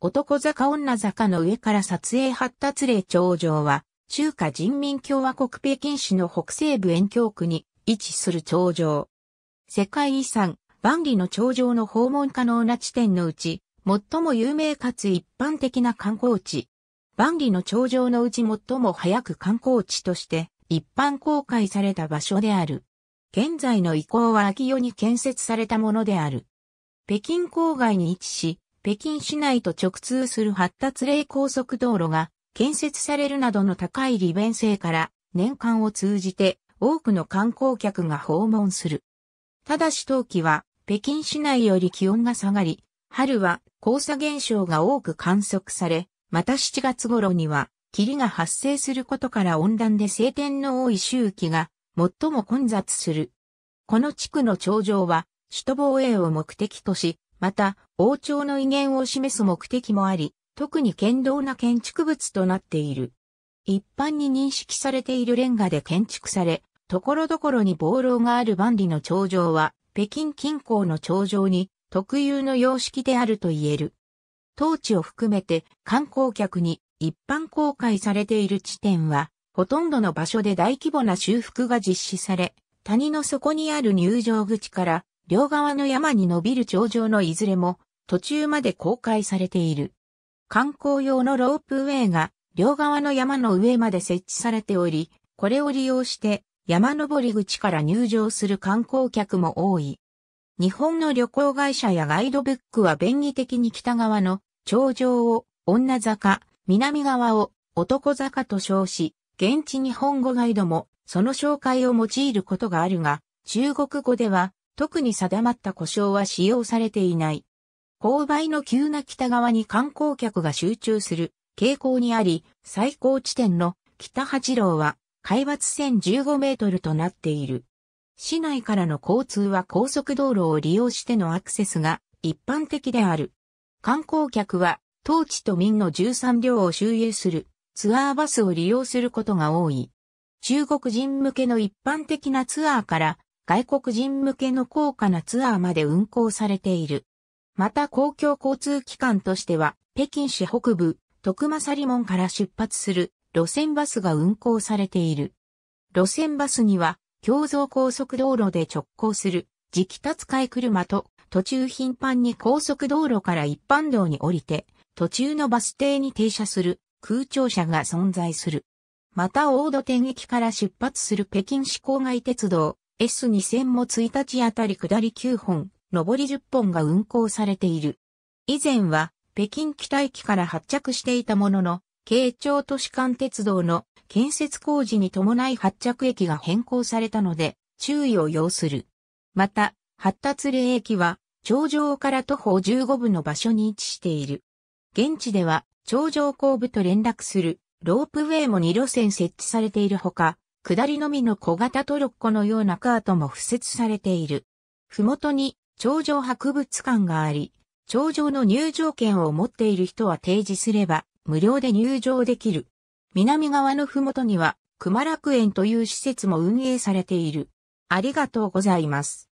男坂女坂の上から撮影発達例頂上は、中華人民共和国北京市の北西部遠京区に位置する頂上。世界遺産、万里の頂上の訪問可能な地点のうち、最も有名かつ一般的な観光地。万里の頂上のうち最も早く観光地として一般公開された場所である。現在の遺構は秋夜に建設されたものである。北京郊外に位置し、北京市内と直通する発達例高速道路が建設されるなどの高い利便性から年間を通じて多くの観光客が訪問する。ただし冬季は北京市内より気温が下がり、春は交差現象が多く観測され、また7月頃には霧が発生することから温暖で晴天の多い周期が最も混雑する。この地区の頂上は首都防衛を目的とし、また、王朝の威厳を示す目的もあり、特に堅牢な建築物となっている。一般に認識されているレンガで建築され、ところどころに暴露がある万里の頂上は、北京近郊の頂上に特有の様式であると言える。当地を含めて観光客に一般公開されている地点は、ほとんどの場所で大規模な修復が実施され、谷の底にある入場口から両側の山に伸びる頂上のいずれも途中まで公開されている。観光用のロープウェイが両側の山の上まで設置されており、これを利用して山登り口から入場する観光客も多い。日本の旅行会社やガイドブックは便宜的に北側の頂上を女坂、南側を男坂と称し、現地日本語ガイドもその紹介を用いることがあるが、中国語では特に定まった故障は使用されていない。勾配の急な北側に観光客が集中する傾向にあり、最高地点の北八郎は海抜線15メートルとなっている。市内からの交通は高速道路を利用してのアクセスが一般的である。観光客は当地と民の13両を周遊するツアーバスを利用することが多い。中国人向けの一般的なツアーから外国人向けの高価なツアーまで運行されている。また公共交通機関としては、北京市北部、徳リモ門から出発する路線バスが運行されている。路線バスには、共造高速道路で直行する、磁気立使車と、途中頻繁に高速道路から一般道に降りて、途中のバス停に停車する空調車が存在する。また大土天駅から出発する北京市郊外鉄道、S2000 も1日あたり下り9本、上り10本が運行されている。以前は、北京北駅から発着していたものの、京町都市間鉄道の建設工事に伴い発着駅が変更されたので、注意を要する。また、発達例駅は、頂上から徒歩15分の場所に位置している。現地では、頂上後部と連絡するロープウェイも2路線設置されているほか、下りのみの小型トロッコのようなカートも付設されている。ふもとに頂上博物館があり、頂上の入場券を持っている人は提示すれば無料で入場できる。南側のふもとには熊楽園という施設も運営されている。ありがとうございます。